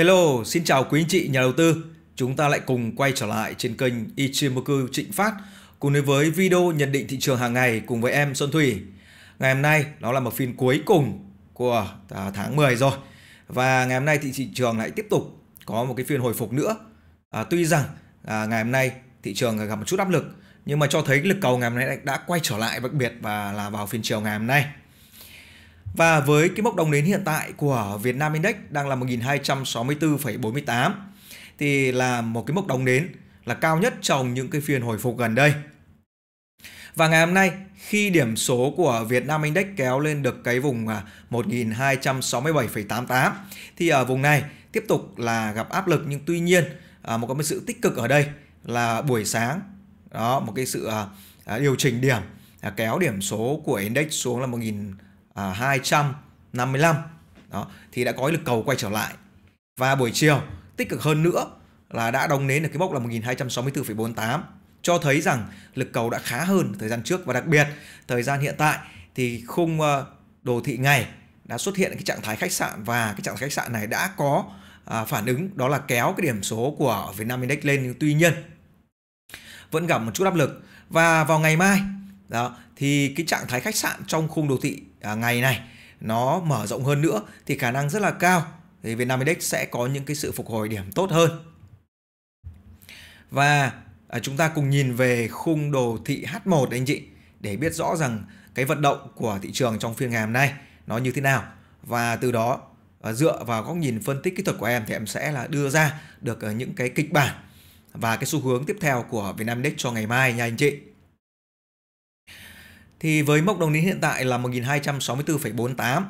Hello, xin chào quý anh chị nhà đầu tư. Chúng ta lại cùng quay trở lại trên kênh Ichimoku Trịnh Phát cùng với video nhận định thị trường hàng ngày cùng với em Xuân Thủy. Ngày hôm nay đó là một phiên cuối cùng của à, tháng 10 rồi. Và ngày hôm nay thì thị trường lại tiếp tục có một cái phiên hồi phục nữa. À, tuy rằng à, ngày hôm nay thị trường gặp một chút áp lực nhưng mà cho thấy lực cầu ngày hôm nay đã quay trở lại đặc biệt và là vào phiên chiều ngày hôm nay. Và với cái mốc đồng đến hiện tại của Việt Nam Index đang là 1264,48 thì là một cái mốc đồng đến là cao nhất trong những cái phiên hồi phục gần đây. Và ngày hôm nay khi điểm số của Việt Nam Index kéo lên được cái vùng 1267,88 à, thì ở vùng này tiếp tục là gặp áp lực nhưng tuy nhiên à, một cái sự tích cực ở đây là buổi sáng đó một cái sự à, điều chỉnh điểm kéo điểm số của index xuống là 1000 à, 255 đó thì đã có lực cầu quay trở lại và buổi chiều tích cực hơn nữa là đã đóng nến ở cái mốc là 1264,48 cho thấy rằng lực cầu đã khá hơn thời gian trước và đặc biệt thời gian hiện tại thì khung ờ, đồ thị ngày đã xuất hiện cái trạng thái khách sạn và cái trạng thái khách sạn này đã có à, phản ứng đó là kéo cái điểm số của Vietnam Index lên nhưng tuy nhiên vẫn gặp một chút áp lực và vào ngày mai đó thì cái trạng thái khách sạn trong khung đồ thị À, ngày này nó mở rộng hơn nữa thì khả năng rất là cao thì Việt Nam Index sẽ có những cái sự phục hồi điểm tốt hơn. Và à, chúng ta cùng nhìn về khung đồ thị H1 anh chị để biết rõ rằng cái vận động của thị trường trong phiên ngày hôm nay nó như thế nào và từ đó à, dựa vào góc nhìn phân tích kỹ thuật của em thì em sẽ là đưa ra được những cái kịch bản và cái xu hướng tiếp theo của Vietnam Index cho ngày mai nha anh chị thì với mốc đồng đến hiện tại là 1264,48.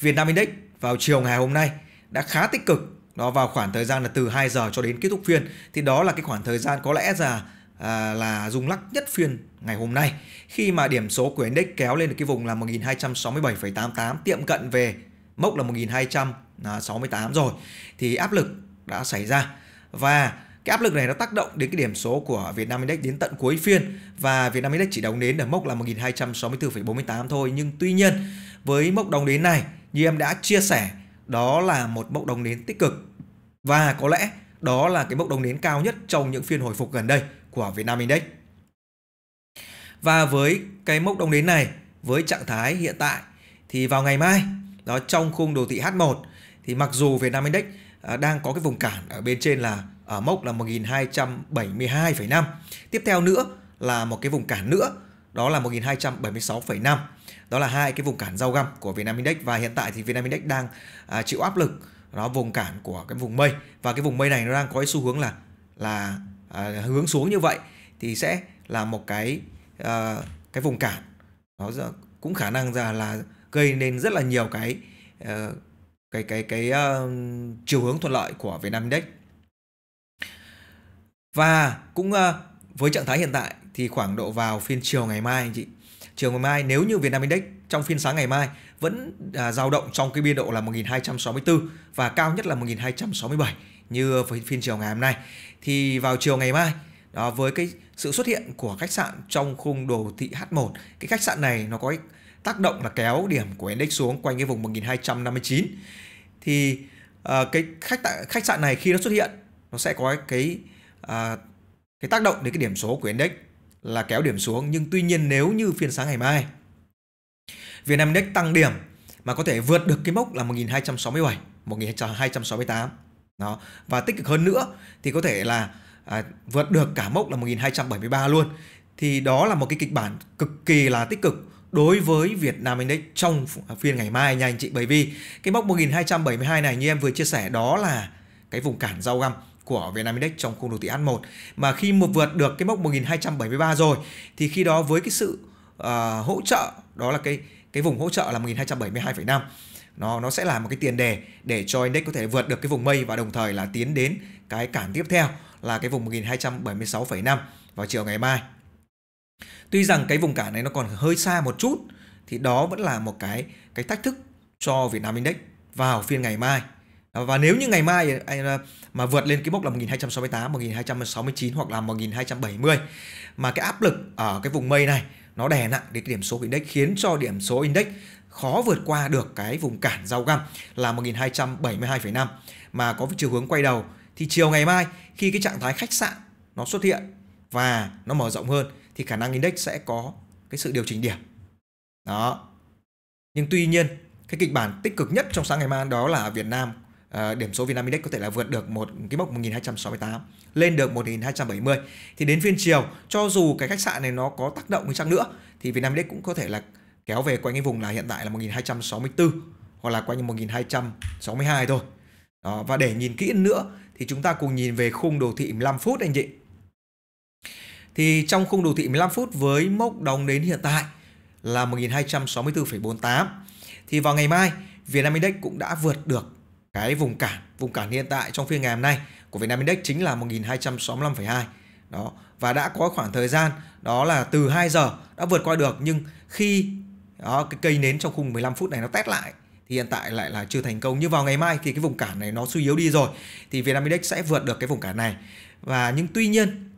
Việt Nam Index vào chiều ngày hôm nay đã khá tích cực đó vào khoảng thời gian là từ 2 giờ cho đến kết thúc phiên thì đó là cái khoảng thời gian có lẽ là à, là rung lắc nhất phiên ngày hôm nay khi mà điểm số của index kéo lên được cái vùng là 1267,88 tiệm cận về mốc là 1268 rồi thì áp lực đã xảy ra và cái áp lực này nó tác động đến cái điểm số của vietnam Index đến tận cuối phiên và vietnam Index chỉ đóng đến ở mốc là 1264,48 thôi. Nhưng tuy nhiên với mốc đóng đến này như em đã chia sẻ đó là một mốc đóng đến tích cực và có lẽ đó là cái mốc đóng đến cao nhất trong những phiên hồi phục gần đây của vietnam Index. Và với cái mốc đóng đến này với trạng thái hiện tại thì vào ngày mai đó trong khung đồ thị H1 thì mặc dù vietnam Index à, đang có cái vùng cản ở bên trên là ở à, mốc là 1272,5. Tiếp theo nữa là một cái vùng cản nữa, đó là 1276,5. Đó là hai cái vùng cản giao găm của Vietnam Index và hiện tại thì Vietnam Index đang à, chịu áp lực đó vùng cản của cái vùng mây và cái vùng mây này nó đang có cái xu hướng là là à, hướng xuống như vậy thì sẽ là một cái à, cái vùng cản nó cũng khả năng ra là gây nên rất là nhiều cái uh, cái cái cái uh, chiều hướng thuận lợi của Vietnam Index và cũng ờ, với trạng thái hiện tại thì khoảng độ vào phiên chiều ngày mai anh chị. Chiều ngày mai nếu như Việt Nam Index trong phiên sáng ngày mai vẫn à, dao động trong cái biên độ là 1264 và cao nhất là 1267 như phiên chiều ngày hôm nay thì vào chiều ngày mai đó với cái sự xuất hiện của khách sạn trong khung đồ thị H1 cái khách sạn này nó có tác động là kéo điểm của index xuống quanh cái vùng 1259 thì uh, cái khách khách sạn này khi nó xuất hiện nó sẽ có cái à, cái tác động đến cái điểm số của index là kéo điểm xuống nhưng tuy nhiên nếu như phiên sáng ngày mai Việt Nam Index tăng điểm mà có thể vượt được cái mốc là 1267, 1268. Đó. Và tích cực hơn nữa thì có thể là à, vượt được cả mốc là 1273 luôn. Thì đó là một cái kịch bản cực kỳ là tích cực đối với Việt Nam Index trong phiên ngày mai nha anh chị bởi vì cái mốc 1272 này như em vừa chia sẻ đó là cái vùng cản rau găm của Vietnam Index trong khung đồ thị H1 mà khi một vượt được cái mốc 1273 rồi thì khi đó với cái sự uh, hỗ trợ đó là cái cái vùng hỗ trợ là 1272,5 nó nó sẽ là một cái tiền đề để cho index có thể vượt được cái vùng mây và đồng thời là tiến đến cái cản tiếp theo là cái vùng 1276,5 vào chiều ngày mai. Tuy rằng cái vùng cản này nó còn hơi xa một chút thì đó vẫn là một cái cái thách thức cho Việt Nam Index vào phiên ngày mai Ờ, và nếu như ngày mai ờ, mà vượt lên cái mốc là 1268, 1269 hoặc là 1270 mà cái áp lực ở cái vùng mây này nó đè nặng đến cái điểm số index khiến cho điểm số index khó vượt qua được cái vùng cản giao găm là 1272,5 mà có chiều hướng quay đầu thì chiều ngày mai khi cái trạng thái khách sạn nó xuất hiện và nó mở rộng hơn thì khả năng index sẽ có cái sự điều chỉnh điểm. Đó. Nhưng tuy nhiên, cái kịch bản tích cực nhất trong sáng ngày mai đó là Việt Nam Ờ, điểm số Vietnam Index có thể là vượt được một cái mốc 1268 lên được 1270 thì đến phiên chiều cho dù cái khách sạn này nó có tác động đi chăng nữa thì Vietnam Index cũng có thể là kéo về quanh cái vùng là hiện tại là 1264 hoặc là quanh 1262 thôi đó, và để nhìn kỹ nữa thì chúng ta cùng nhìn về khung đồ thị 15 phút anh chị thì trong khung đồ thị 15 phút với mốc đóng đến hiện tại là 1264,48 thì vào ngày mai Vietnam Index cũng đã vượt được cái vùng cản vùng cản hiện tại trong phiên ngày hôm nay của Việt Nam Index chính là 1265,2 đó và đã có khoảng thời gian đó là từ 2 giờ đã vượt qua được nhưng khi đó cái cây nến trong khung 15 phút này nó test lại thì hiện tại lại là chưa thành công như vào ngày mai thì cái vùng cản này nó suy yếu đi rồi thì Việt Nam Index sẽ vượt được cái vùng cản này và nhưng tuy nhiên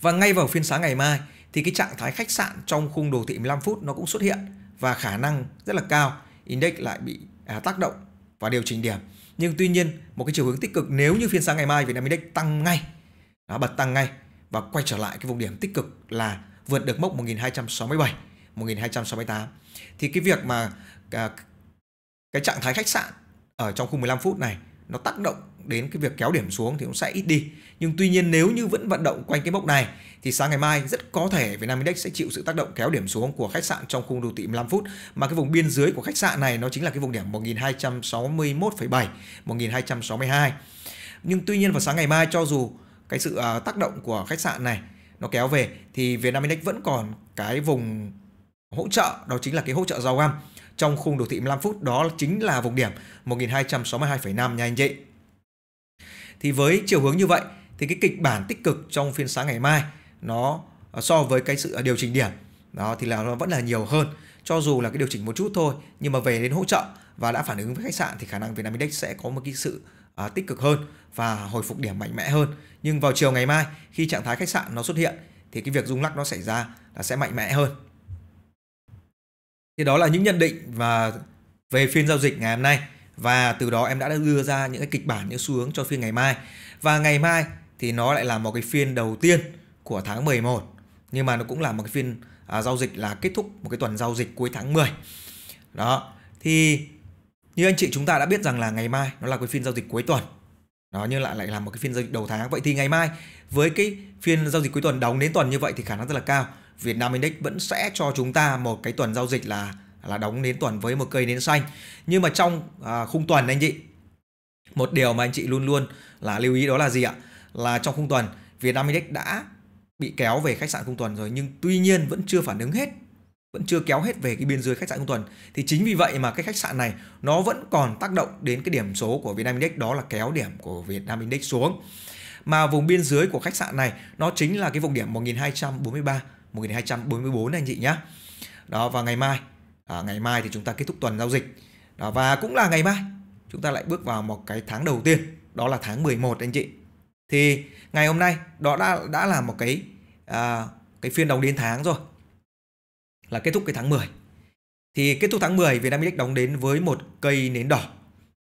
và ngay vào phiên sáng ngày mai thì cái trạng thái khách sạn trong khung đồ thị 15 phút nó cũng xuất hiện và khả năng rất là cao index lại bị à, tác động và điều chỉnh điểm nhưng tuy nhiên một cái chiều hướng tích cực nếu như phiên sáng ngày mai Việt Nam Index tăng ngay đó, bật tăng ngay và quay trở lại cái vùng điểm tích cực là vượt được mốc 1267 1268 thì cái việc mà à, cái trạng thái khách sạn ở trong khung 15 phút này nó tác động đến cái việc kéo điểm xuống thì cũng sẽ ít đi. Nhưng tuy nhiên nếu như vẫn vận động quanh cái mốc này thì sáng ngày mai rất có thể việt nam Index sẽ chịu sự tác động kéo điểm xuống của khách sạn trong khung đô thị 15 phút mà cái vùng biên dưới của khách sạn này nó chính là cái vùng điểm 1261,7, 1262. Nhưng tuy nhiên vào sáng ngày mai cho dù cái sự à, tác động của khách sạn này nó kéo về thì việt nam Index vẫn còn cái vùng hỗ trợ đó chính là cái hỗ trợ giao găm trong khung đồ thị 15 phút đó chính là vùng điểm 1262,5 nha anh chị thì với chiều hướng như vậy thì cái kịch bản tích cực trong phiên sáng ngày mai nó à, so với cái sự à, điều chỉnh điểm đó thì là nó vẫn là nhiều hơn cho dù là cái điều chỉnh một chút thôi nhưng mà về đến hỗ trợ và đã phản ứng với khách sạn thì khả năng Vietnam Index sẽ có một cái sự à, tích cực hơn và hồi phục điểm mạnh mẽ hơn nhưng vào chiều ngày mai khi trạng thái khách sạn nó xuất hiện thì cái việc rung lắc nó xảy ra là sẽ mạnh mẽ hơn thì đó là những nhận định và về phiên giao dịch ngày hôm nay và từ đó em đã đưa ra những cái kịch bản những xu hướng cho phiên ngày mai và ngày mai thì nó lại là một cái phiên đầu tiên của tháng 11 nhưng mà nó cũng là một cái phiên à, giao dịch là kết thúc một cái tuần giao dịch cuối tháng 10 đó thì như anh chị chúng ta đã biết rằng là ngày mai nó là cái phiên giao dịch cuối tuần đó nhưng lại lại là một cái phiên giao dịch đầu tháng vậy thì ngày mai với cái phiên giao dịch cuối tuần đóng đến tuần như vậy thì khả năng rất là cao Việt Nam Index vẫn sẽ cho chúng ta một cái tuần giao dịch là là đóng nến tuần với một cây nến xanh nhưng mà trong à, khung tuần anh chị một điều mà anh chị luôn luôn là lưu ý đó là gì ạ là trong khung tuần Việt Nam Index đã bị kéo về khách sạn khung tuần rồi nhưng tuy nhiên vẫn chưa phản ứng hết vẫn chưa kéo hết về cái biên dưới khách sạn khung tuần thì chính vì vậy mà cái khách sạn này nó vẫn còn tác động đến cái điểm số của Việt Nam Index đó là kéo điểm của Việt Nam Index xuống mà vùng biên dưới của khách sạn này nó chính là cái vùng điểm 1243 1244 anh chị nhé. đó và ngày mai à, ngày mai thì chúng ta kết thúc tuần giao dịch đó, và cũng là ngày mai chúng ta lại bước vào một cái tháng đầu tiên đó là tháng 11 anh chị thì ngày hôm nay đó đã đã là một cái à, cái phiên đóng đến tháng rồi là kết thúc cái tháng 10 thì kết thúc tháng 10 Việt Nam Index đóng đến với một cây nến đỏ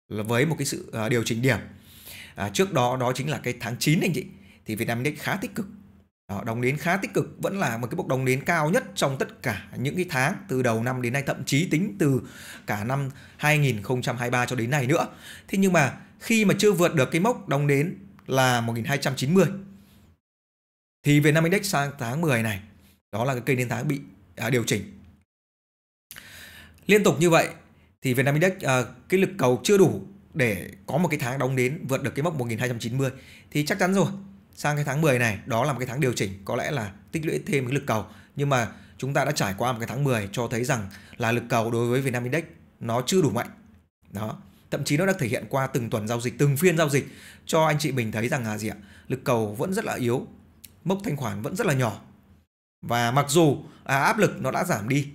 là với một cái sự à, điều chỉnh điểm à, trước đó đó chính là cái tháng 9 anh chị thì Việt Nam Index khá tích cực đó, đồng đến khá tích cực vẫn là một cái bốc đồng đến cao nhất trong tất cả những cái tháng từ đầu năm đến nay thậm chí tính từ cả năm 2023 cho đến nay nữa thế nhưng mà khi mà chưa vượt được cái mốc đồng đến là 1290 thì Việt Nam Index sang tháng 10 này đó là cái cây đến tháng bị à, điều chỉnh liên tục như vậy thì Việt Nam Index à, cái lực cầu chưa đủ để có một cái tháng đóng đến vượt được cái mốc 1290 thì chắc chắn rồi sang cái tháng 10 này đó là một cái tháng điều chỉnh có lẽ là tích lũy thêm cái lực cầu nhưng mà chúng ta đã trải qua một cái tháng 10 cho thấy rằng là lực cầu đối với Vietnam Index nó chưa đủ mạnh đó thậm chí nó đã thể hiện qua từng tuần giao dịch từng phiên giao dịch cho anh chị mình thấy rằng là gì ạ lực cầu vẫn rất là yếu mốc thanh khoản vẫn rất là nhỏ và mặc dù à, áp lực nó đã giảm đi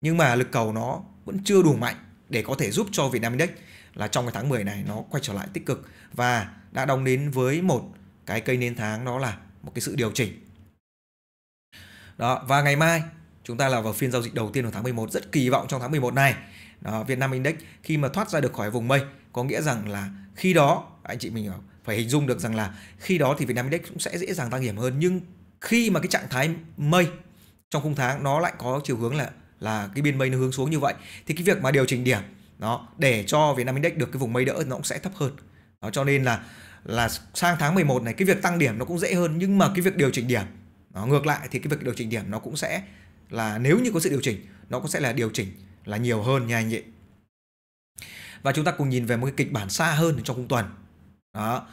nhưng mà lực cầu nó vẫn chưa đủ mạnh để có thể giúp cho Vietnam Index là trong cái tháng 10 này nó quay trở lại tích cực và đã đồng đến với một cái cây nến tháng đó là một cái sự điều chỉnh đó và ngày mai chúng ta là vào phiên giao dịch đầu tiên của tháng 11 rất kỳ vọng trong tháng 11 này đó, Việt Nam Index khi mà thoát ra được khỏi vùng mây có nghĩa rằng là khi đó anh chị mình phải hình dung được rằng là khi đó thì Việt Nam Index cũng sẽ dễ dàng tăng điểm hơn nhưng khi mà cái trạng thái mây trong khung tháng nó lại có chiều hướng là là cái biên mây nó hướng xuống như vậy thì cái việc mà điều chỉnh điểm nó để cho Việt Nam Index được cái vùng mây đỡ nó cũng sẽ thấp hơn đó cho nên là là sang tháng 11 này cái việc tăng điểm nó cũng dễ hơn nhưng mà cái việc điều chỉnh điểm đó, ngược lại thì cái việc điều chỉnh điểm nó cũng sẽ là nếu như có sự điều chỉnh nó cũng sẽ là điều chỉnh là nhiều hơn nha anh chị và chúng ta cùng nhìn về một cái kịch bản xa hơn trong khung tuần đó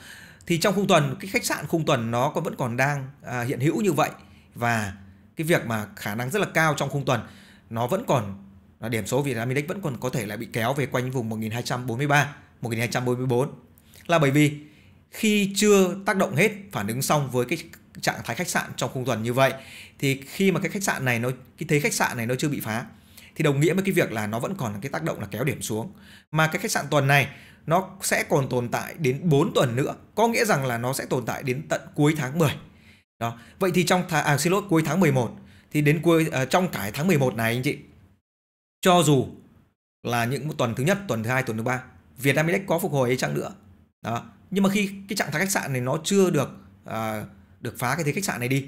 thì trong khung tuần cái khách sạn khung tuần nó còn vẫn còn đang à, hiện hữu như vậy và cái việc mà khả năng rất là cao trong khung tuần nó vẫn còn là điểm số việt nam Index vẫn còn có thể lại bị kéo về quanh vùng 1243, 1244 là bởi vì khi chưa tác động hết phản ứng xong với cái trạng thái khách sạn trong khung tuần như vậy thì khi mà cái khách sạn này nó cái thế khách sạn này nó chưa bị phá thì đồng nghĩa với cái việc là nó vẫn còn cái tác động là kéo điểm xuống mà cái khách sạn tuần này nó sẽ còn tồn tại đến 4 tuần nữa có nghĩa rằng là nó sẽ tồn tại đến tận cuối tháng 10 đó vậy thì trong tháng à, xin lỗi cuối tháng 11 thì đến cuối à, trong cả tháng 11 này anh chị cho dù là những tuần thứ nhất tuần thứ hai tuần thứ ba Việt Nam Index có phục hồi ấy chăng nữa đó nhưng mà khi cái trạng thái khách sạn này nó chưa được à, được phá cái thế khách sạn này đi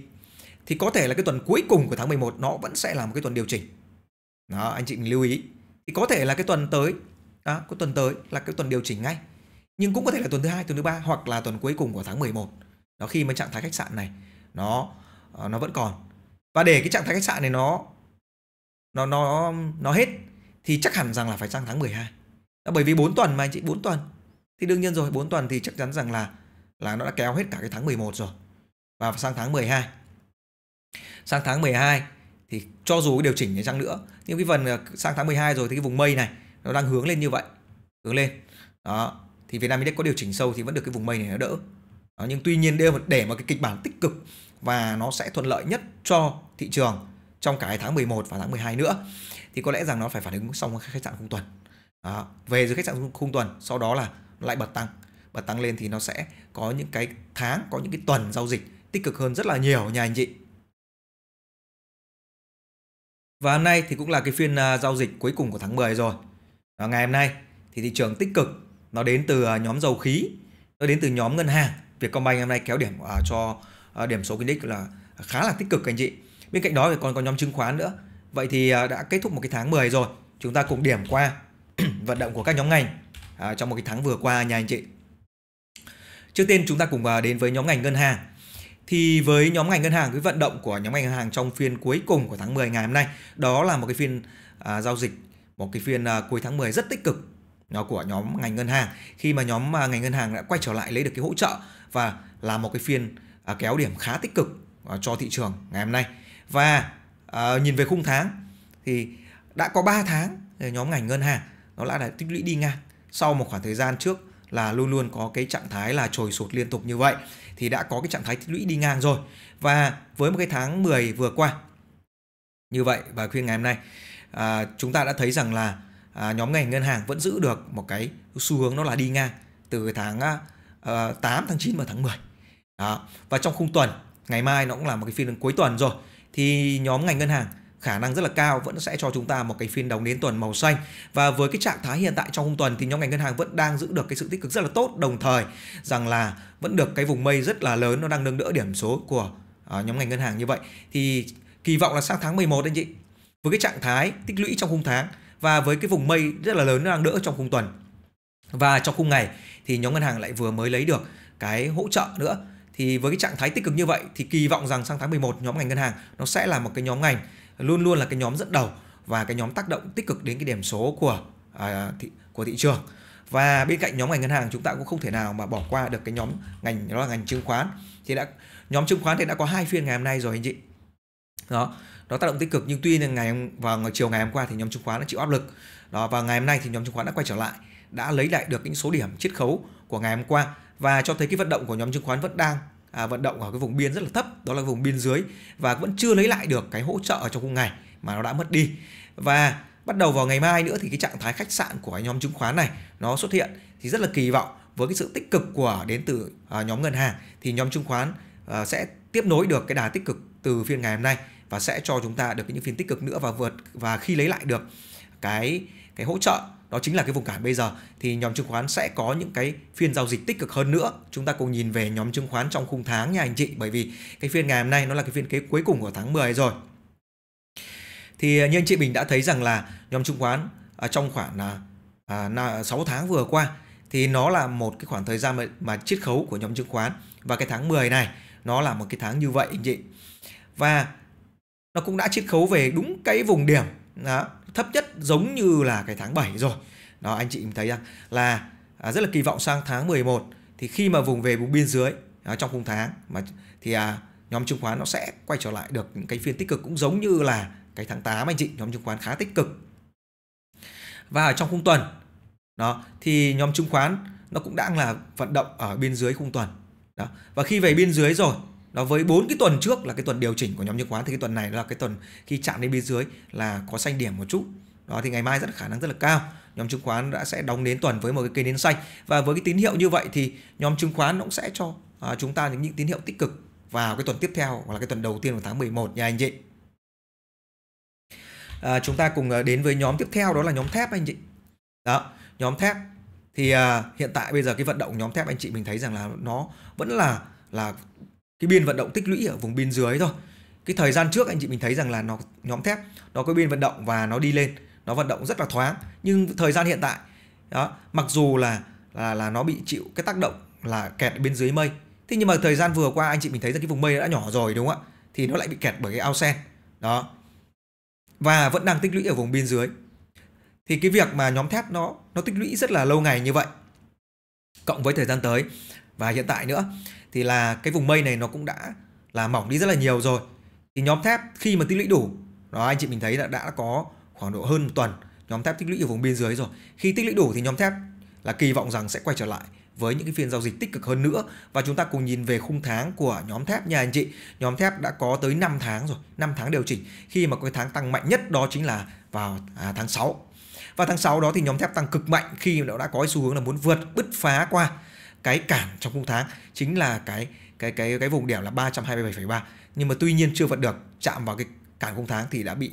thì có thể là cái tuần cuối cùng của tháng 11 nó vẫn sẽ là một cái tuần điều chỉnh đó anh chị mình lưu ý thì có thể là cái tuần tới đó, à, cái tuần tới là cái tuần điều chỉnh ngay nhưng cũng có thể là tuần thứ hai tuần thứ ba hoặc là tuần cuối cùng của tháng 11 đó khi mà trạng thái khách sạn này nó à, nó vẫn còn và để cái trạng thái khách sạn này nó nó nó nó hết thì chắc hẳn rằng là phải sang tháng 12 đó, bởi vì 4 tuần mà anh chị 4 tuần thì đương nhiên rồi bốn tuần thì chắc chắn rằng là là nó đã kéo hết cả cái tháng 11 rồi và sang tháng 12 sang tháng 12 thì cho dù điều chỉnh chăng nữa nhưng cái phần ờ, sang tháng 12 rồi thì cái vùng mây này nó đang hướng lên như vậy hướng lên đó thì Việt Nam Index có điều chỉnh sâu thì vẫn được cái vùng mây này nó đỡ đó, nhưng tuy nhiên để mà, để mà cái kịch bản tích cực và nó sẽ thuận lợi nhất cho thị trường trong cái tháng 11 và tháng 12 nữa thì có lẽ rằng nó phải phản ứng xong khách sạn khung tuần đó, về dưới khách sạn khung tuần sau đó là lại bật tăng bật tăng lên thì nó sẽ có những cái tháng có những cái tuần giao dịch tích cực hơn rất là nhiều nha anh chị và hôm nay thì cũng là cái phiên à, giao dịch cuối cùng của tháng 10 rồi và ngày hôm nay thì thị trường tích cực nó đến từ à, nhóm dầu khí nó đến từ nhóm ngân hàng Vietcombank hôm nay kéo điểm à, cho điểm số kinh đích là khá là tích cực anh chị bên cạnh đó thì còn có nhóm chứng khoán nữa vậy thì đã kết thúc một cái tháng 10 rồi chúng ta cùng điểm qua vận động của các nhóm ngành À, trong một cái tháng vừa qua nha anh chị. Trước tiên chúng ta cùng đến với nhóm ngành ngân hàng. Thì với nhóm ngành ngân hàng cái vận động của nhóm ngành ngân hàng trong phiên cuối cùng của tháng 10 ngày hôm nay, đó là một cái phiên à, giao dịch, một cái phiên à, cuối tháng 10 rất tích cực nó của nhóm ngành ngân hàng khi mà nhóm à, ngành ngân hàng đã quay trở lại lấy được cái hỗ trợ và là một cái phiên à, kéo điểm khá tích cực à, cho thị trường ngày hôm nay và à, nhìn về khung tháng thì đã có 3 tháng à, nhóm ngành ngân hàng nó đã tích lũy đi ngang sau một khoảng thời gian trước là luôn luôn có cái trạng thái là trồi sụt liên tục như vậy thì đã có cái trạng thái tích lũy đi ngang rồi và với một cái tháng 10 vừa qua như vậy và khuyên ngày hôm nay à, chúng ta đã thấy rằng là à, nhóm ngành ngân hàng vẫn giữ được một cái xu hướng nó là đi ngang từ tháng à, 8 ờ, tháng 9 và tháng 10 đó. và trong khung tuần ngày mai nó cũng là một cái phiên cuối tuần rồi thì nhóm ngành ngân hàng khả năng rất là cao vẫn sẽ cho chúng ta một cái phiên đóng đến tuần màu xanh và với cái trạng thái hiện tại trong hôm tuần thì nhóm ngành ngân hàng vẫn đang giữ được cái sự tích cực rất là tốt đồng thời rằng là vẫn được cái vùng mây rất là lớn nó đang nâng đỡ điểm số của à, nhóm ngành ngân hàng như vậy thì kỳ vọng là sang tháng 11 anh chị với cái trạng thái tích lũy trong khung tháng và với cái vùng mây rất là lớn nó đang đỡ trong khung tuần và trong khung ngày thì nhóm ngân hàng lại vừa mới lấy được cái hỗ trợ nữa thì với cái trạng thái tích cực như vậy thì kỳ vọng rằng sang tháng 11 nhóm ngành ngân hàng nó sẽ là một cái nhóm ngành luôn luôn là cái nhóm dẫn đầu và cái nhóm tác động tích cực đến cái điểm số của à, thị, của thị trường và bên cạnh nhóm ngành ngân hàng chúng ta cũng không thể nào mà bỏ qua được cái nhóm ngành đó là ngành chứng khoán thì đã nhóm chứng khoán thì đã có hai phiên ngày hôm nay rồi anh chị đó nó tác động tích cực nhưng tuy là ngày vào chiều ngày hôm qua thì nhóm chứng khoán đã chịu áp lực đó và ngày hôm nay thì nhóm chứng khoán đã quay trở lại đã lấy lại được những số điểm chiết khấu của ngày hôm qua và cho thấy cái vận động của nhóm chứng khoán vẫn đang à, vận động ở cái vùng biên rất là thấp đó là vùng biên dưới và vẫn chưa lấy lại được cái hỗ trợ ở trong khung ngày mà nó đã mất đi và bắt đầu vào ngày mai nữa thì cái trạng thái khách sạn của nhóm chứng khoán này nó xuất hiện thì rất là kỳ vọng với cái sự tích cực của đến từ à, nhóm ngân hàng thì nhóm chứng khoán à, sẽ tiếp nối được cái đà tích cực từ phiên ngày hôm nay và sẽ cho chúng ta được những phiên tích cực nữa và vượt và khi lấy lại được cái cái hỗ trợ đó chính là cái vùng cản bây giờ thì nhóm chứng khoán sẽ có những cái phiên giao dịch tích cực hơn nữa chúng ta cùng nhìn về nhóm chứng khoán trong khung tháng nha anh chị bởi vì cái phiên ngày hôm nay nó là cái phiên kế cuối cùng của tháng 10 rồi thì à, như anh chị mình đã thấy rằng là nhóm chứng khoán à, trong khoảng à, à, 6 tháng vừa qua thì nó là một cái khoảng thời gian mà, mà chiết khấu của nhóm chứng khoán và cái tháng 10 này nó là một cái tháng như vậy anh chị và nó cũng đã chiết khấu về đúng cái vùng điểm đó, thấp nhất giống như là cái tháng 7 rồi đó anh chị thấy rằng là à, rất là kỳ vọng sang tháng 11 thì khi mà vùng về vùng biên dưới à, trong khung tháng mà thì à, nhóm chứng khoán nó sẽ quay trở lại được những cái phiên tích cực cũng giống như là cái tháng 8 anh chị nhóm chứng khoán khá tích cực và ở trong khung tuần đó thì nhóm chứng khoán nó cũng đang là vận động ở bên dưới khung tuần đó và khi về bên dưới rồi nó với bốn cái tuần trước là cái tuần điều chỉnh của nhóm chứng khoán thì cái tuần này là cái tuần khi chạm đến bên dưới là có xanh điểm một chút đó thì ngày mai rất khả năng rất là cao nhóm chứng khoán đã sẽ đóng đến tuần với một cái cây nến xanh và với cái tín hiệu như vậy thì nhóm chứng khoán nó cũng sẽ cho à, chúng ta những, những tín hiệu tích cực vào cái tuần tiếp theo hoặc là cái tuần đầu tiên của tháng 11 nha anh chị à, chúng ta cùng à, đến với nhóm tiếp theo đó là nhóm thép anh chị đó nhóm thép thì à, hiện tại bây giờ cái vận động nhóm thép anh chị mình thấy rằng là nó vẫn là là cái biên vận động tích lũy ở vùng biên dưới thôi cái thời gian trước anh chị mình thấy rằng là nó nhóm thép nó có biên vận động và nó đi lên nó vận động rất là thoáng nhưng thời gian hiện tại đó mặc dù là là là nó bị chịu cái tác động là kẹt bên dưới mây thế nhưng mà thời gian vừa qua anh chị mình thấy rằng cái vùng mây đã nhỏ rồi đúng không ạ thì nó lại bị kẹt bởi cái ao sen đó và vẫn đang tích lũy ở vùng biên dưới thì cái việc mà nhóm thép nó nó tích lũy rất là lâu ngày như vậy cộng với thời gian tới và hiện tại nữa thì là cái vùng mây này nó cũng đã là mỏng đi rất là nhiều rồi thì nhóm thép khi mà tích lũy đủ đó anh chị mình thấy là đã có khoảng độ hơn một tuần nhóm thép tích lũy ở vùng biên dưới rồi khi tích lũy đủ thì nhóm thép là kỳ vọng rằng sẽ quay trở lại với những cái phiên giao dịch tích cực hơn nữa và chúng ta cùng nhìn về khung tháng của nhóm thép nha anh chị. Nhóm thép đã có tới 5 tháng rồi, 5 tháng điều chỉnh khi mà cái tháng tăng mạnh nhất đó chính là vào à, tháng 6. Và tháng 6 đó thì nhóm thép tăng cực mạnh khi nó đã có xu hướng là muốn vượt bứt phá qua cái cản trong khung tháng chính là cái cái cái cái vùng đẻo là 327,3 nhưng mà tuy nhiên chưa vượt được chạm vào cái cản khung tháng thì đã bị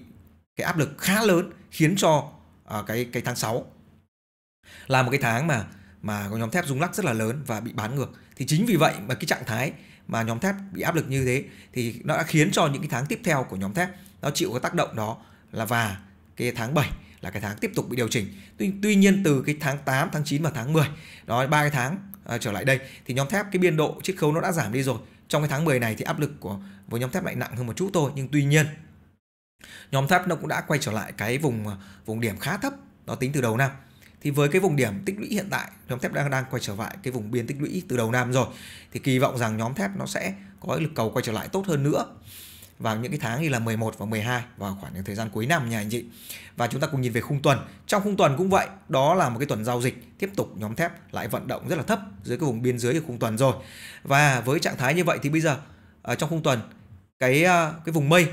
cái áp lực khá lớn khiến cho à, cái cái tháng 6 là một cái tháng mà mà có nhóm thép rung lắc rất là lớn và bị bán ngược thì chính vì vậy mà cái trạng thái mà nhóm thép bị áp lực như thế thì nó đã khiến cho những cái tháng tiếp theo của nhóm thép nó chịu cái tác động đó là và cái tháng 7 là cái tháng tiếp tục bị điều chỉnh. Tuy, tuy nhiên từ cái tháng 8, tháng 9 và tháng 10, đó ba cái tháng À, trở lại đây thì nhóm thép cái biên độ chiết khấu nó đã giảm đi rồi trong cái tháng 10 này thì áp lực của với nhóm thép lại nặng hơn một chút thôi nhưng tuy nhiên nhóm thép nó cũng đã quay trở lại cái vùng à, vùng điểm khá thấp nó tính từ đầu năm thì với cái vùng điểm tích lũy hiện tại nhóm thép đang đang quay trở lại cái vùng biên tích lũy từ đầu năm rồi thì kỳ vọng rằng nhóm thép nó sẽ có lực cầu quay trở lại tốt hơn nữa vào những cái tháng như là 11 và 12 vào khoảng những thời gian cuối năm nha anh chị. Và chúng ta cùng nhìn về khung tuần. Trong khung tuần cũng vậy, đó là một cái tuần giao dịch tiếp tục nhóm thép lại vận động rất là thấp dưới cái vùng biên dưới của khung tuần rồi. Và với trạng thái như vậy thì bây giờ ở ờ, trong khung tuần cái ờ, cái vùng mây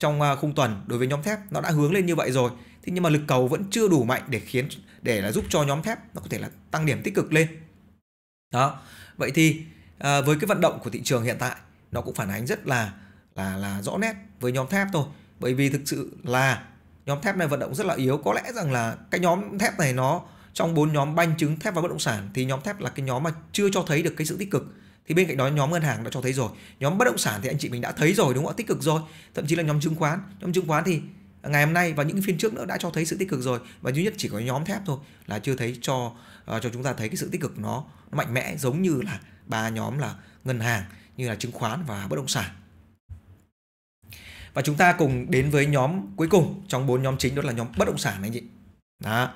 trong ờ, khung tuần đối với nhóm thép nó đã hướng lên như vậy rồi. Thế nhưng mà lực cầu vẫn chưa đủ mạnh để khiến để là giúp cho nhóm thép nó có thể là tăng điểm tích cực lên. Đó. Vậy thì với cái vận động của thị trường hiện tại nó cũng phản ánh rất là là là rõ nét với nhóm thép thôi bởi vì thực sự là nhóm thép này vận động rất là yếu có lẽ rằng là cái nhóm thép này nó trong bốn nhóm banh chứng thép và bất động sản thì nhóm thép là cái nhóm mà chưa cho thấy được cái sự tích cực thì bên cạnh đó nhóm ngân hàng đã cho thấy rồi nhóm bất động sản thì anh chị mình đã thấy rồi đúng không ạ tích cực rồi thậm chí là nhóm chứng khoán nhóm chứng khoán thì ngày hôm nay và những phiên trước nữa đã cho thấy sự tích cực rồi và duy nhất chỉ có nhóm thép thôi là chưa thấy cho uh, cho chúng ta thấy cái sự tích cực nó mạnh mẽ giống như là ba nhóm là ngân hàng như là chứng khoán và bất động sản và chúng ta cùng đến với nhóm cuối cùng trong bốn nhóm chính đó là nhóm bất động sản anh chị đó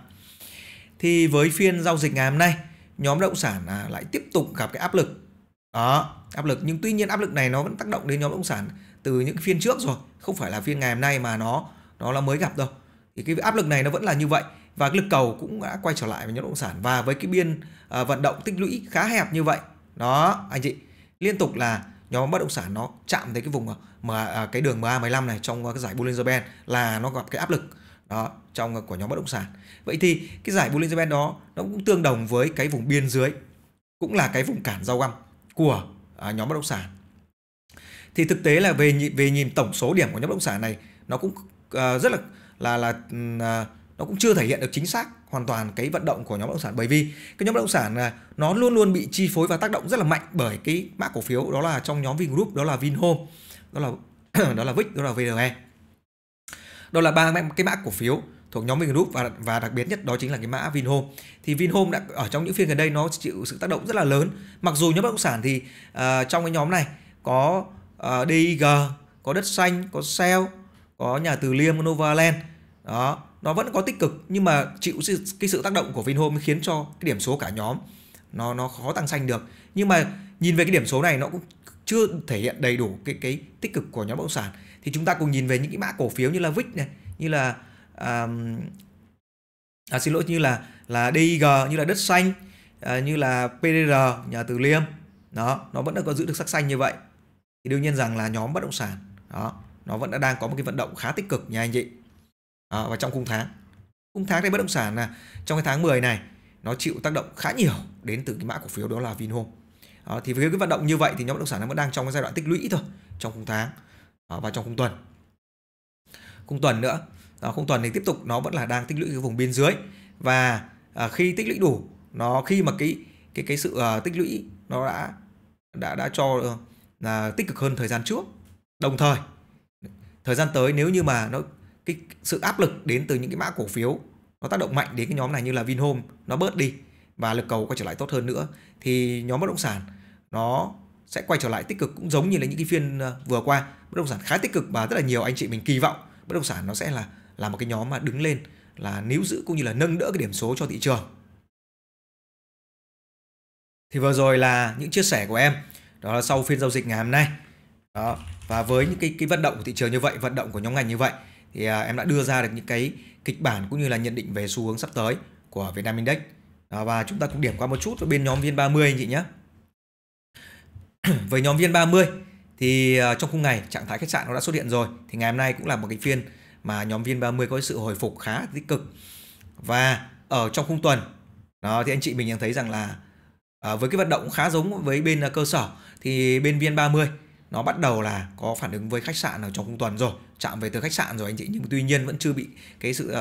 thì với phiên giao dịch ngày hôm nay nhóm bất động sản à, lại tiếp tục gặp cái áp lực đó áp lực nhưng tuy nhiên áp lực này nó vẫn tác động đến nhóm bất động sản từ những phiên trước rồi không phải là phiên ngày hôm nay mà nó nó là mới gặp đâu thì cái áp lực này nó vẫn là như vậy và cái lực cầu cũng đã quay trở lại với nhóm bất động sản và với cái biên uh, vận động tích lũy khá hẹp như vậy đó anh chị liên tục là nhóm bất động sản nó chạm tới cái vùng mà à, cái đường MA15 này trong cái giải Bollinger Band là nó gặp cái áp lực đó trong à, của nhóm bất động sản. Vậy thì cái giải Bollinger Band đó nó cũng tương đồng với cái vùng biên dưới cũng là cái vùng cản giao găm của à, nhóm bất động sản. Thì thực tế là về về nhìn tổng số điểm của nhóm bất động sản này nó cũng à, rất là là là à, nó cũng chưa thể hiện được chính xác hoàn toàn cái vận động của nhóm bất động sản bởi vì cái nhóm bất động sản nó luôn luôn bị chi phối và tác động rất là mạnh bởi cái mã cổ phiếu đó là trong nhóm Vingroup đó là Vinhome đó là đó là VIX đó là VDE đó là ba cái mã cổ phiếu thuộc nhóm Vingroup và và đặc biệt nhất đó chính là cái mã Vinhome. Thì Vinhome đã ở trong những phiên gần đây nó chịu sự tác động rất là lớn. Mặc dù nhóm bất động sản thì uh, trong cái nhóm này có uh, à, DIG, có đất xanh, có Shell, có nhà Từ Liêm, có Novaland. Đó nó vẫn có tích cực nhưng mà chịu cái sự tác động của Vinhome khiến cho cái điểm số cả nhóm nó nó khó tăng xanh được nhưng mà nhìn về cái điểm số này nó cũng chưa thể hiện đầy đủ cái cái tích cực của nhóm bất động sản thì chúng ta cùng nhìn về những cái mã cổ phiếu như là VIX này như là um, à, xin lỗi như là là DIG như là đất xanh à, như là PDR nhà Từ Liêm đó nó vẫn đã có giữ được sắc xanh như vậy thì đương nhiên rằng là nhóm bất động sản đó nó vẫn đã đang có một cái vận động khá tích cực nha anh chị à, và trong khung tháng khung tháng thì bất động sản là trong cái tháng 10 này nó chịu tác động khá nhiều đến từ cái mã cổ phiếu đó là Vinhome à, thì với cái vận động như vậy thì nhóm bất động sản nó vẫn đang trong cái giai đoạn tích lũy thôi trong khung tháng à, và trong khung tuần khung tuần nữa à, khung tuần thì tiếp tục nó vẫn là đang tích lũy cái vùng biên dưới và à, khi tích lũy đủ nó khi mà cái cái cái sự uh, tích lũy nó đã đã đã cho uh, tích cực hơn thời gian trước đồng thời thời gian tới nếu như mà nó cái sự áp lực đến từ những cái mã cổ phiếu nó tác động mạnh đến cái nhóm này như là Vinhome nó bớt đi và lực cầu quay trở lại tốt hơn nữa thì nhóm bất động sản nó sẽ quay trở lại tích cực cũng giống như là những cái phiên ờ, vừa qua bất động sản khá tích cực và rất là nhiều anh chị mình kỳ vọng bất động sản nó sẽ là là một cái nhóm mà đứng lên là níu giữ cũng như là nâng đỡ cái điểm số cho thị trường thì vừa rồi là những chia sẻ của em đó là sau phiên giao dịch ngày hôm nay đó và với những cái cái vận động của thị trường như vậy vận động của nhóm ngành như vậy thì à, em đã đưa ra được những cái kịch bản cũng như là nhận định về xu hướng sắp tới của Vietnam Index à, và chúng ta cũng điểm qua một chút bên nhóm viên 30 anh chị nhé với nhóm viên 30 thì à, trong khung ngày trạng thái khách sạn nó đã xuất hiện rồi thì ngày hôm nay cũng là một cái phiên mà nhóm viên 30 có sự hồi phục khá tích cực và ở trong khung tuần đó thì anh chị mình nhận thấy rằng là à, với cái vận động khá giống với bên à, cơ sở thì bên viên 30 nó bắt đầu là có phản ứng với khách sạn ở trong khung tuần rồi chạm về từ khách sạn rồi anh chị nhưng tuy nhiên vẫn chưa bị cái sự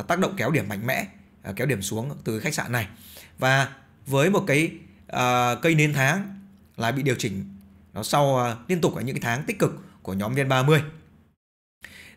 uh, tác động kéo điểm mạnh mẽ uh, kéo điểm xuống từ khách sạn này và với một cái uh, cây nến tháng là bị điều chỉnh nó sau uh, liên tục ở những cái tháng tích cực của nhóm VN30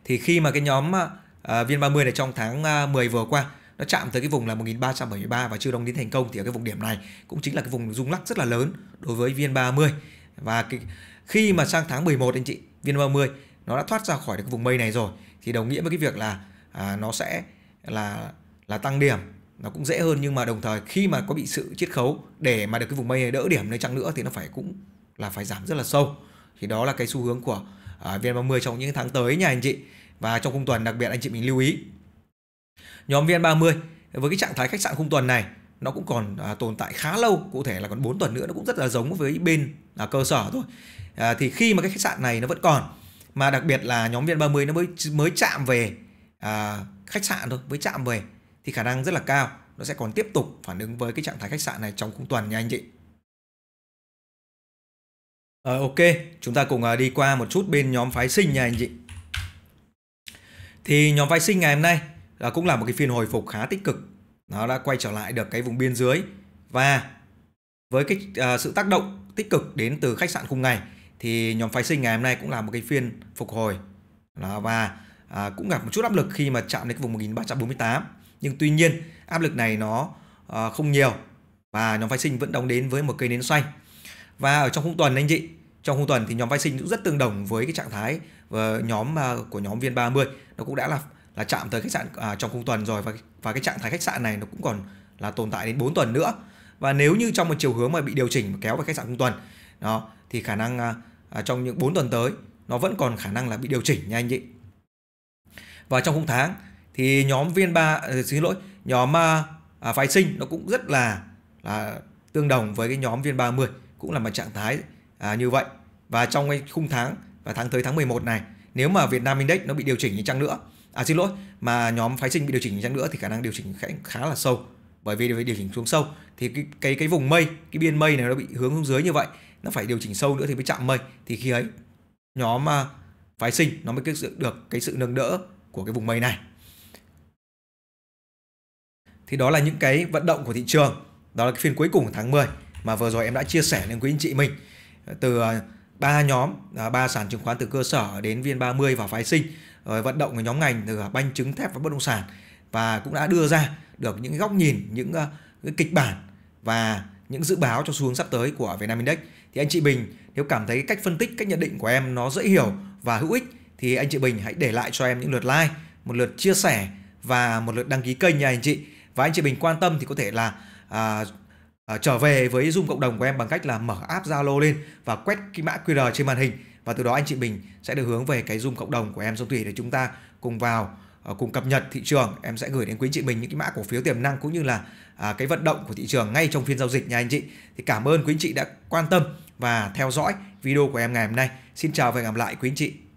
thì khi mà cái nhóm uh, VN30 này trong tháng uh, 10 vừa qua nó chạm tới cái vùng là 1373 và chưa đóng đến thành công thì ở cái vùng điểm này cũng chính là cái vùng rung lắc rất là lớn đối với VN30 và cái khi mà sang tháng 11 anh chị VN30 nó đã thoát ra khỏi được vùng mây này rồi thì đồng nghĩa với cái việc là à, nó sẽ là là tăng điểm nó cũng dễ hơn nhưng mà đồng thời khi mà có bị sự chiết khấu để mà được cái vùng mây này đỡ điểm nơi chăng nữa thì nó phải cũng là phải giảm rất là sâu thì đó là cái xu hướng của à, VN30 trong những tháng tới nha anh chị và trong khung tuần đặc biệt anh chị mình lưu ý nhóm VN30 với cái trạng thái khách sạn khung tuần này nó cũng còn à, tồn tại khá lâu cụ thể là còn 4 tuần nữa nó cũng rất là giống với bên à, cơ sở thôi à, thì khi mà cái khách sạn này nó vẫn còn mà đặc biệt là nhóm vn 30 nó mới mới chạm về à, khách sạn thôi mới chạm về thì khả năng rất là cao nó sẽ còn tiếp tục phản ứng với cái trạng thái khách sạn này trong khung tuần nha anh chị à, ok chúng ta cùng à, đi qua một chút bên nhóm phái sinh nha anh chị thì nhóm phái sinh ngày hôm nay là cũng là một cái phiên hồi phục khá tích cực nó đã quay trở lại được cái vùng biên dưới và với cái uh, sự tác động tích cực đến từ khách sạn khung ngày thì nhóm phái sinh ngày hôm nay cũng là một cái phiên phục hồi đó, và à, cũng gặp một chút áp lực khi mà chạm đến cái vùng 1348 nhưng tuy nhiên áp lực này nó à, không nhiều và nhóm phái sinh vẫn đóng đến với một cây nến xoay và ở trong khung tuần anh chị trong khung tuần thì nhóm phái sinh cũng rất tương đồng với cái trạng thái và nhóm à, của nhóm viên 30 nó cũng đã là là chạm tới khách sạn à, trong khung tuần rồi và và cái trạng thái khách sạn này nó cũng còn là tồn tại đến 4 tuần nữa và nếu như trong một chiều hướng mà bị điều chỉnh kéo về khách sạn khung tuần đó thì khả năng à, À, trong những 4 tuần tới nó vẫn còn khả năng là bị điều chỉnh nha anh chị và trong khung tháng thì nhóm viên ba à, xin lỗi nhóm à, à, phái sinh nó cũng rất là là tương đồng với cái nhóm viên 30 cũng là một trạng thái à, như vậy và trong cái khung tháng và tháng tới tháng 11 này nếu mà Việt Nam Index nó bị điều chỉnh như chăng nữa à xin lỗi mà nhóm phái sinh bị điều chỉnh như chăng nữa thì khả năng điều chỉnh khá, khá là sâu bởi vì điều chỉnh xuống sâu thì cái cái cái vùng mây cái biên mây này nó bị hướng xuống dưới như vậy nó phải điều chỉnh sâu nữa thì mới chạm mây thì khi ấy nhóm phái sinh nó mới dựng được cái sự nâng đỡ của cái vùng mây này thì đó là những cái vận động của thị trường đó là cái phiên cuối cùng của tháng 10 mà vừa rồi em đã chia sẻ lên quý anh chị mình từ à, ba nhóm à, ba sản chứng khoán từ cơ sở đến VN30 và phái sinh rồi vận động của nhóm ngành từ à, banh chứng thép và bất động sản và cũng đã đưa ra được những góc nhìn những, những kịch bản và những dự báo cho xu hướng sắp tới của Vietnam Index thì anh chị Bình nếu cảm thấy cách phân tích, cách nhận định của em nó dễ hiểu và hữu ích thì anh chị Bình hãy để lại cho em những lượt like, một lượt chia sẻ và một lượt đăng ký kênh nha anh chị. Và anh chị Bình quan tâm thì có thể là à, à, trở về với Zoom cộng đồng của em bằng cách là mở app Zalo lên và quét cái mã QR trên màn hình và từ đó anh chị Bình sẽ được hướng về cái Zoom cộng đồng của em Sông Thủy để chúng ta cùng vào Ờ, cùng cập nhật thị trường em sẽ gửi đến quý chị mình những cái mã cổ phiếu tiềm năng cũng như là à, cái vận động của thị trường ngay trong phiên giao dịch nha anh chị thì cảm ơn quý anh chị đã quan tâm và theo dõi video của em ngày hôm nay xin chào và hẹn gặp lại quý anh chị